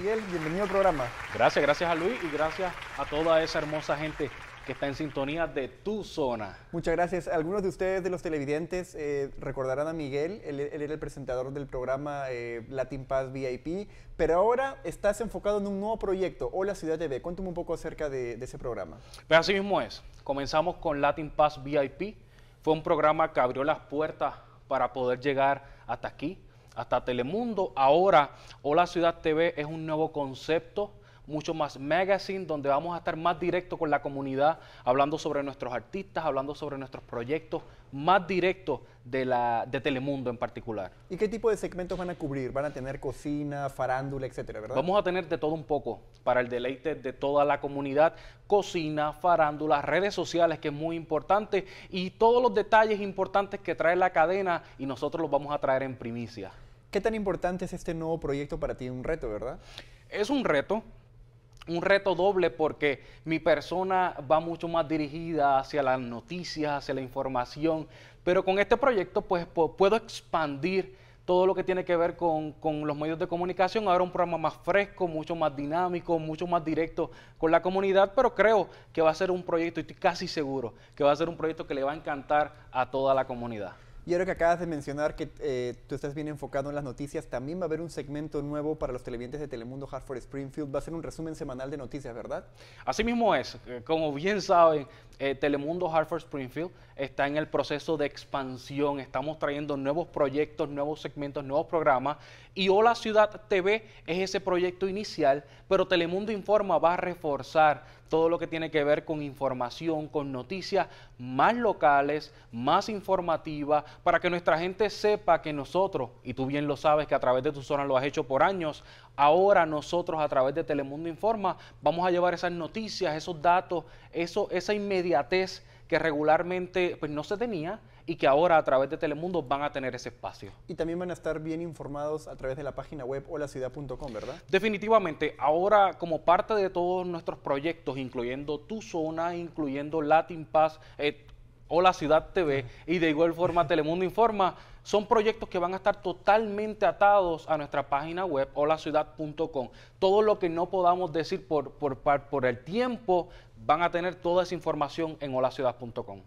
Miguel, bienvenido al programa. Gracias, gracias a Luis y gracias a toda esa hermosa gente que está en sintonía de tu zona. Muchas gracias. Algunos de ustedes, de los televidentes, eh, recordarán a Miguel, él, era el presentador del programa eh, Latin Pass VIP, pero ahora estás enfocado en un nuevo proyecto, Hola Ciudad de B, Cuéntame un poco acerca de, de ese programa. Pues así mismo es. Comenzamos con Latin Pass VIP. Fue un programa que abrió las puertas para poder llegar hasta aquí hasta Telemundo. Ahora o la Ciudad TV es un nuevo concepto mucho más magazine, donde vamos a estar más directo con la comunidad, hablando sobre nuestros artistas, hablando sobre nuestros proyectos, más directos de, la, de Telemundo en particular. ¿Y qué tipo de segmentos van a cubrir? ¿Van a tener cocina, farándula, etcétera, verdad? Vamos a tener de todo un poco para el deleite de toda la comunidad, cocina, farándula, redes sociales, que es muy importante, y todos los detalles importantes que trae la cadena y nosotros los vamos a traer en primicia. ¿Qué tan importante es este nuevo proyecto para ti? Un reto, ¿verdad? Es un reto, un reto doble porque mi persona va mucho más dirigida hacia las noticias, hacia la información, pero con este proyecto pues puedo expandir todo lo que tiene que ver con, con, los medios de comunicación, ahora un programa más fresco, mucho más dinámico, mucho más directo con la comunidad, pero creo que va a ser un proyecto, y estoy casi seguro, que va a ser un proyecto que le va a encantar a toda la comunidad. Y ahora que acabas de mencionar que eh, tú estás bien enfocado en las noticias, también va a haber un segmento nuevo para los televidentes de Telemundo Hartford Springfield. Va a ser un resumen semanal de noticias, ¿verdad? Así mismo es. Eh, como bien saben, eh, Telemundo Hartford Springfield está en el proceso de expansión. Estamos trayendo nuevos proyectos, nuevos segmentos, nuevos programas. Y Hola Ciudad TV es ese proyecto inicial, pero Telemundo Informa va a reforzar todo lo que tiene que ver con información, con noticias más locales, más informativas, para que nuestra gente sepa que nosotros, y tú bien lo sabes que a través de tu zona lo has hecho por años, ahora nosotros a través de Telemundo Informa vamos a llevar esas noticias, esos datos, eso, esa inmediatez que regularmente pues, no se tenía y que ahora a través de Telemundo van a tener ese espacio. Y también van a estar bien informados a través de la página web ciudad.com ¿verdad? Definitivamente, ahora como parte de todos nuestros proyectos, incluyendo tu zona, incluyendo Latin Pass, eh, Hola Ciudad TV y de igual forma Telemundo Informa, son proyectos que van a estar totalmente atados a nuestra página web holaciudad.com. Todo lo que no podamos decir por, por, por el tiempo van a tener toda esa información en holaciudad.com.